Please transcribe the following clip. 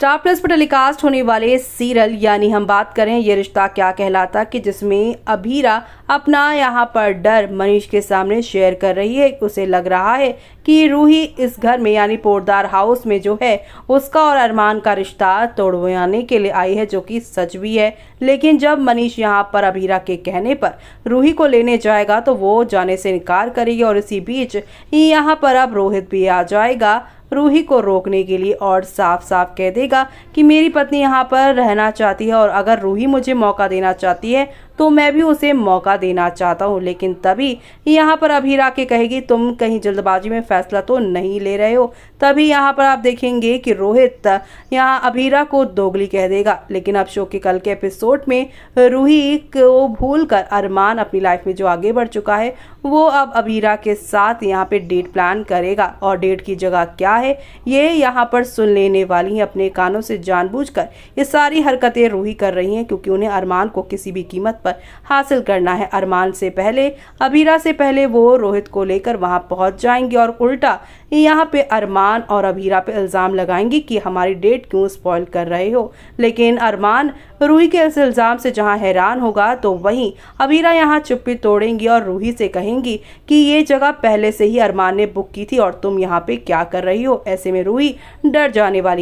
star plus पर telecast होने वाले सीरियल यानी हम बात करें ये रिश्ता क्या कहलाता कि जिसमें अभीरा अपना यहाँ पर डर मनीष के सामने शेयर कर रही है उसे लग रहा है कि रूही इस घर में यानी पोरदार हाउस में जो है उसका और अरमान का रिश्ता तोड़वाने के लिए आई है जो कि सच भी है लेकिन जब मनीष यहाँ पर अभीरा के कहने पर रूही को लेने जाएगा तो वो जाने से इनकार करेगी और इसी बीच यहाँ पर अब रोहित भी आ जाएगा रूही को रोकने के लिए और साफ साफ कह देगा कि मेरी पत्नी यहाँ पर रहना चाहती है और अगर रूही मुझे मौका देना चाहती है तो मैं भी उसे मौका देना चाहता हूँ लेकिन तभी यहाँ पर अभीरा के कहेगी तुम कहीं जल्दबाजी में फैसला तो नहीं ले रहे हो तभी यहाँ पर आप देखेंगे कि रोहित यहाँ अभीरा को दोगली कह देगा लेकिन अब शो के कल के एपिसोड में रूही को भूल कर अरमान अपनी लाइफ में जो आगे बढ़ चुका है वो अब अभीरा के साथ यहाँ पे डेट प्लान करेगा और डेट की जगह क्या है ये यहाँ पर सुन लेने वाली हैं अपने कानों से जानबूझकर ये सारी हरकतें रूही कर रही हैं क्योंकि उन्हें अरमान को किसी भी कीमत पर हासिल करना है अरमान से पहले अबीरा से पहले वो रोहित को लेकर वहाँ पहुँच जाएंगी और उल्टा यहाँ पे अरमान और अबीरा पे इल्ज़ाम लगाएंगी कि हमारी डेट क्यों स्पॉइल कर रहे हो लेकिन अरमान रूही के इस इल्ज़ाम से जहाँ हैरान होगा तो वहीं अबीरा यहाँ चुप्पी तोड़ेंगी और रूही से कहेंगी कि ये जगह पहले से ही अरमान ने बुक की थी और तुम यहाँ पे क्या कर रही हो हो ऐसे में रूही डर जाने वाली